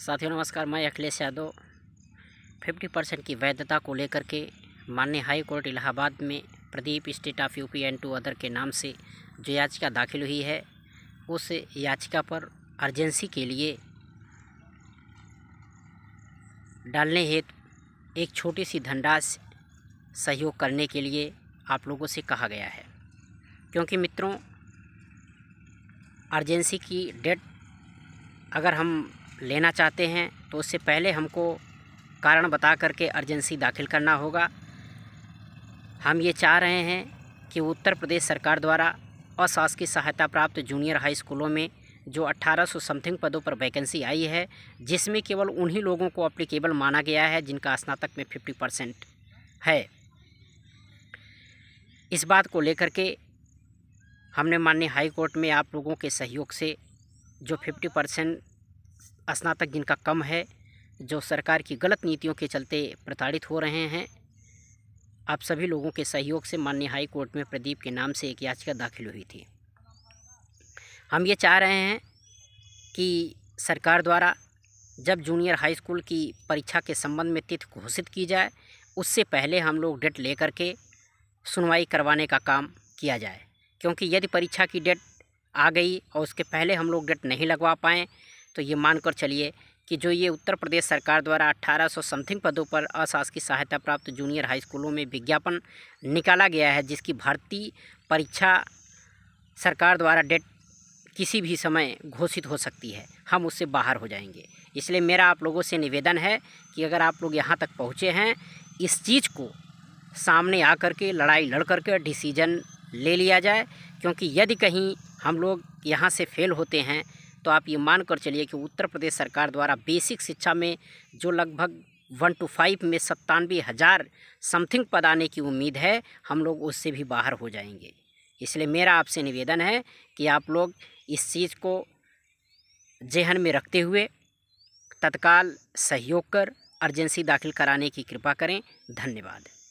साथियों नमस्कार मैं अखिलेश यादव फिफ्टी परसेंट की वैधता को लेकर के माननीय हाई कोर्ट इलाहाबाद में Pradeep state of UP and two other के नाम से जो याचिका दाखिल हुई है उस याचिका पर अर्जेंसी के लिए डालने हेतु एक छोटी सी धनराशि सहयोग करने के लिए आप लोगों से कहा गया है क्योंकि मित्रों अर्जेंसी की डेट अगर हम लेना चाहते हैं तो उससे पहले हमको कारण बता करके अर्जेंसी दाखिल करना होगा हम ये चाह रहे हैं कि उत्तर प्रदेश सरकार द्वारा अशासकीय सहायता प्राप्त जूनियर हाई स्कूलों में जो 1800 समथिंग पदों पर वैकेंसी आई है जिसमें केवल उन्हीं लोगों को अप्लीकेबल माना गया है जिनका स्नातक में 50 परसेंट है इस बात को लेकर के हमने माननीय हाई कोर्ट में आप लोगों के सहयोग से जो 50 परसेंट स्नातक जिनका कम है जो सरकार की गलत नीतियों के चलते प्रताड़ित हो रहे हैं आप सभी लोगों के सहयोग से माननीय हाई कोर्ट में प्रदीप के नाम से एक याचिका दाखिल हुई थी हम ये चाह रहे हैं कि सरकार द्वारा जब जूनियर हाई स्कूल की परीक्षा के संबंध में तिथि घोषित की जाए उससे पहले हम लोग डेट ले करके सुनवाई करवाने का काम किया जाए क्योंकि यदि परीक्षा की डेट आ गई और उसके पहले हम लोग डेट नहीं लगवा पाएँ तो ये मानकर चलिए कि जो ये उत्तर प्रदेश सरकार द्वारा 1800 समथिंग पदों पर अशासकीय सहायता प्राप्त जूनियर हाई स्कूलों में विज्ञापन निकाला गया है जिसकी भर्ती परीक्षा सरकार द्वारा डेट किसी भी समय घोषित हो सकती है हम उससे बाहर हो जाएंगे इसलिए मेरा आप लोगों से निवेदन है कि अगर आप लोग यहाँ तक पहुँचे हैं इस चीज़ को सामने आ कर के लड़ाई लड़ कर के डिसीजन ले लिया जाए क्योंकि यदि कहीं हम लोग यहाँ से फेल होते हैं तो आप ये मान कर चलिए कि उत्तर प्रदेश सरकार द्वारा बेसिक शिक्षा में जो लगभग वन टू फाइव में सत्तानवे हज़ार समथिंग पद आने की उम्मीद है हम लोग उससे भी बाहर हो जाएंगे इसलिए मेरा आपसे निवेदन है कि आप लोग इस चीज़ को जेहन में रखते हुए तत्काल सहयोग कर अर्जेंसी दाखिल कराने की कृपा करें धन्यवाद